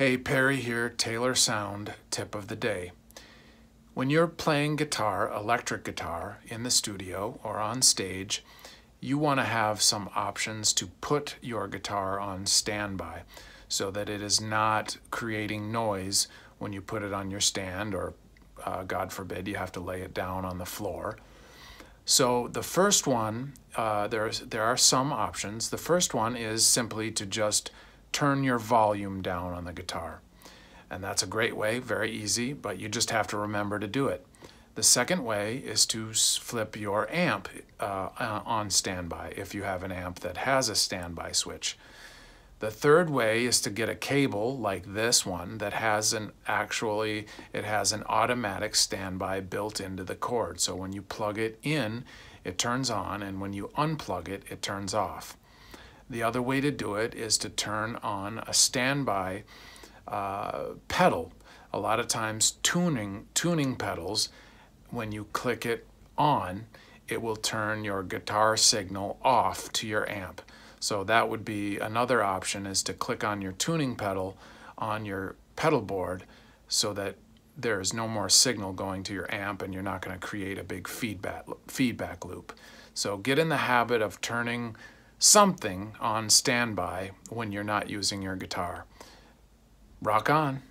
Hey, Perry here, Taylor Sound tip of the day. When you're playing guitar, electric guitar, in the studio or on stage, you want to have some options to put your guitar on standby so that it is not creating noise when you put it on your stand or, uh, God forbid, you have to lay it down on the floor. So the first one, uh, there's, there are some options. The first one is simply to just turn your volume down on the guitar. And that's a great way, very easy, but you just have to remember to do it. The second way is to flip your amp uh, uh, on standby if you have an amp that has a standby switch. The third way is to get a cable like this one that has an actually, it has an automatic standby built into the cord. So when you plug it in, it turns on and when you unplug it, it turns off. The other way to do it is to turn on a standby uh, pedal. A lot of times tuning, tuning pedals, when you click it on, it will turn your guitar signal off to your amp. So that would be another option is to click on your tuning pedal on your pedal board so that there is no more signal going to your amp and you're not going to create a big feedback feedback loop. So get in the habit of turning something on standby when you're not using your guitar. Rock on!